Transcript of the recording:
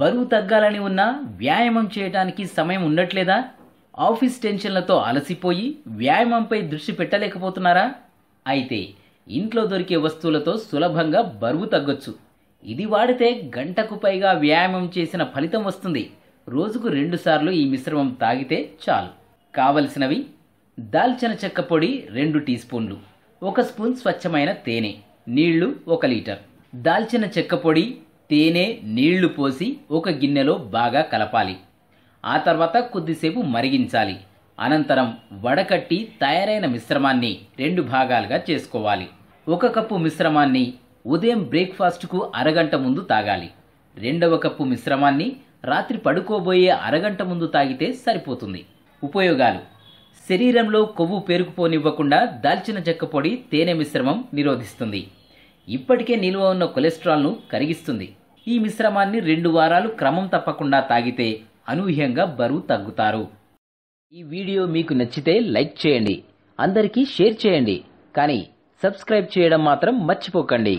బరువు తగ్గాలని ఉన్నా వ్యాయామం చేయడానికి సమయం ఉండట్లేదా ఆఫీస్ టెన్షన్లతో అలసిపోయి వ్యాయామంపై దృష్టి పెట్టలేకపోతున్నారా అయితే ఇంట్లో దొరికే వస్తువులతో సులభంగా బరువు తగ్గొచ్చు ఇది వాడితే గంటకు పైగా వ్యాయామం చేసిన ఫలితం వస్తుంది రోజుకు రెండుసార్లు ఈ మిశ్రమం తాగితే చాలు కావలసినవి దాల్చిన చెక్క పొడి రెండు టీ స్పూన్లు ఒక స్పూన్ స్వచ్ఛమైన తేనె నీళ్లు ఒక లీటర్ దాల్చిన చెక్క పొడి తేనె నీళ్లు పోసి ఒక గిన్నెలో బాగా కలపాలి ఆ తర్వాత కొద్దిసేపు మరిగించాలి అనంతరం వడకట్టి తయారైన మిశ్రమాన్ని రెండు భాగాలుగా చేసుకోవాలి ఒక కప్పు మిశ్రమాన్ని ఉదయం బ్రేక్ఫాస్ట్కు అరగంట ముందు తాగాలి రెండవ కప్పు మిశ్రమాన్ని రాత్రి పడుకోబోయే అరగంట ముందు తాగితే సరిపోతుంది ఉపయోగాలు శరీరంలో కొవ్వు పేరుకుపోనివ్వకుండా దాల్చిన చెక్క పొడి తేనె మిశ్రమం నిరోధిస్తుంది ఇప్పటికే నిల్వ ఉన్న కొలెస్ట్రాల్ను కరిగిస్తుంది ఈ మిశ్రమాన్ని రెండు వారాలు క్రమం తప్పకుండా తాగితే అనూహ్యంగా బరువు తగ్గుతారు ఈ వీడియో మీకు నచ్చితే లైక్ చేయండి అందరికీ షేర్ చేయండి కానీ సబ్స్క్రైబ్ చేయడం మాత్రం మర్చిపోకండి